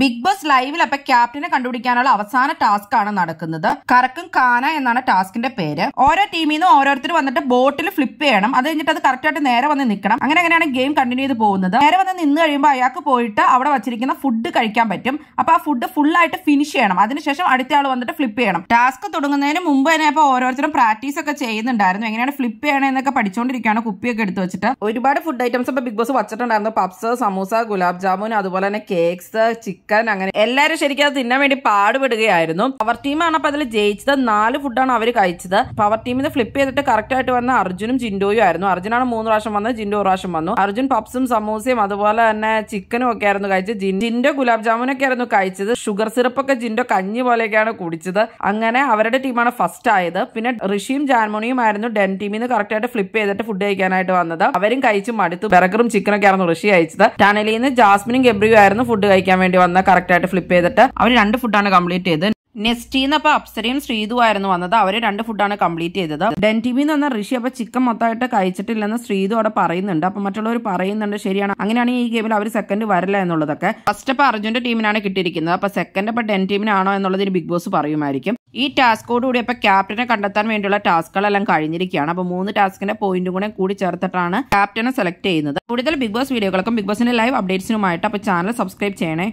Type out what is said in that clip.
big boss ലൈവിൽ അപ്പൊ ക്യാപ്റ്റനെ കണ്ടുപിടിക്കാനുള്ള അവസാന ടാസ്ക് ആണ് നടക്കുന്നത് കറക്കും കാന എന്നാണ് ടാസ്കിന്റെ പേര് ഓരോ ടീമിൽ നിന്നും ഓരോരുത്തർ വന്നിട്ട് ബോട്ടിൽ ഫ്ലിപ്പ് ചെയ്യണം അത് കഴിഞ്ഞിട്ട് അത് കറക്റ്റായിട്ട് നേരെ വന്ന് നിൽക്കണം അങ്ങനെ അങ്ങനെയാണ് ഗെയിം കണ്ടിന്യൂ ചെയ്ത് പോകുന്നത് നേരെ വന്ന് നിന്ന് കഴിയുമ്പോൾ അയാൾക്ക് പോയിട്ട് അവിടെ വച്ചിരിക്കുന്ന ഫുഡ് കഴിക്കാൻ പറ്റും അപ്പൊ ആ ഫുഡ് ഫുൾ ആയിട്ട് ഫിനിഷ് ചെയ്യണം അതിനുശേഷം അടുത്ത ആൾ വന്നിട്ട് ഫ്ലിപ്പ് ചെയ്യണം ടാസ്ക് തുടങ്ങുന്നതിന് മുമ്പ് തന്നെ ഇപ്പൊ ഓരോരുത്തരും പ്രാക്ടീസ് ഒക്കെ ചെയ്യുന്നുണ്ടായിരുന്നു എങ്ങനെയാണ് ഫ്ലിപ്പ് ചെയ്യണമെന്നൊക്കെ പഠിച്ചുകൊണ്ടിരിക്കുകയാണ് കുപ്പിയൊക്കെ എടുത്ത് വെച്ചിട്ട് ഒരുപാട് ഫുഡ് ഐറ്റംസ് ഇപ്പൊ ബിഗ് ബോസ് വച്ചിട്ടുണ്ടായിരുന്നു പപ്സ് സമൂസ ഗുലാബ് ജാമുൻ അതുപോലെ തന്നെ കേക്ക്സ് ചിക്കൻ ചിക്കൻ അങ്ങനെ എല്ലാരും ശരിക്കും അത് തിന്നാൻ വേണ്ടി പാടുപെടുകയായിരുന്നു പവർ ടീമാണ് അപ്പോൾ അതിൽ ജയിച്ചത് നാല് ഫുഡാണ് അവർ കഴിച്ചത് പവർ ടീമിൽ നിന്ന് ഫ്ലിപ്പ് ചെയ്തിട്ട് കറക്റ്റ് ആയിട്ട് വന്ന അർജുനും ജിൻഡോയും ആയിരുന്നു അർജുനാണ് മൂന്ന് പ്രാവശ്യം വന്നത് ജിൻഡോ പ്രാവശ്യം വന്നു അർജുൻ പപ്സും സമൂസയും അതുപോലെ തന്നെ ചിക്കനും ഒക്കെ ആയിരുന്നു കഴിച്ചത് ജിൻഡോ ഗുലാബ് ജാമുനൊക്കെ ആയിരുന്നു കഴിച്ചത് ഷുഗർ സിറപ്പൊക്കെ ജിൻഡോ കഞ്ഞി പോലെയൊക്കെയാണ് കുടിച്ചത് അങ്ങനെ അവരുടെ ടീമാണ് ഫസ്റ്റ് ആയത് പിന്നെ ഋഷിയും ജാൻമോണിയും ആയിരുന്നു ഡെൻ ടീമിൽ നിന്ന് കറക്റ്റ് ആയിട്ട് ഫ്ലിപ്പ് ചെയ്തിട്ട് ഫുഡ് കഴിക്കാനായിട്ട് വന്നത് അവരും കഴിച്ചു മടുത്തു ബർഗറും ചിക്കനൊക്കെ ആയിരുന്നു ഋഷി കഴിച്ചത് ടണലിന്ന് ജാസ്മിനും ഗബ്രിയും ആയിരുന്നു ഫുഡ് കഴിക്കാൻ വേണ്ടി വന്നത് കറക്റ്റ് ആയിട്ട് ഫ്ലിപ്പ് ചെയ്തിട്ട് അവർ രണ്ട് ഫുഡാണ് കംപ്ലീറ്റ് ചെയ്ത് നെസ്റ്റീന്ന് അപ്പൊ അപ്സരയും ശ്രീതു ആയിരുന്നു വന്നത് അവര് രണ്ട് ഫുഡാണ് കംപ്ലീറ്റ് ചെയ്തത് ഡെൻറ്റിബി എന്ന് പറഞ്ഞ ഋഷി അപ്പൊ ചിക്കൻ മൊത്തമായിട്ട് കഴിച്ചിട്ടില്ലെന്ന് ശ്രീതു അവിടെ പറയുന്നുണ്ട് അപ്പൊ മറ്റുള്ളവർ പറയുന്നുണ്ട് ശരിയാണ് അങ്ങനെയാണെങ്കിൽ ഈ ഗെയിമിൽ അവർ സെക്കൻഡ് വരില്ല എന്നുള്ളതൊക്കെ ഫസ്റ്റ് അപ്പൊ അർജുന്റെ ടീമിനാണ് കിട്ടിയിരിക്കുന്നത് അപ്പൊ സെക്കൻഡ് അപ്പൊ ഡെൻ ടീമിനാണോ എന്നുള്ളത് ബിഗ് ബോസ് പറയുമായിരിക്കും ഈ ടാസ്കോട് കൂടി അപ്പൊ ക്യാപ്റ്റനെ കണ്ടെത്താൻ വേണ്ടിയുള്ള ടാസ്കുകളെല്ലാം കഴിഞ്ഞിരിക്കുകയാണ് അപ്പൊ മൂന്ന് ടാസ്കിന്റെ പോയിന്റും കൂടെ കൂടി ചേർത്തിട്ടാണ് ക്യാപ്റ്റനെ സെലക്ട് ചെയ്യുന്നത് കൂടുതൽ ബിഗ് ബോസ് വീഡിയോകൾക്കും ബിഗ് ബോസിന്റെ ലൈവ് അപ്ഡേറ്റ്സിനുമായിട്ട് അപ്പൊ ചാനൽ സബ്സ്ക്രൈബ് ചെയ്യണേ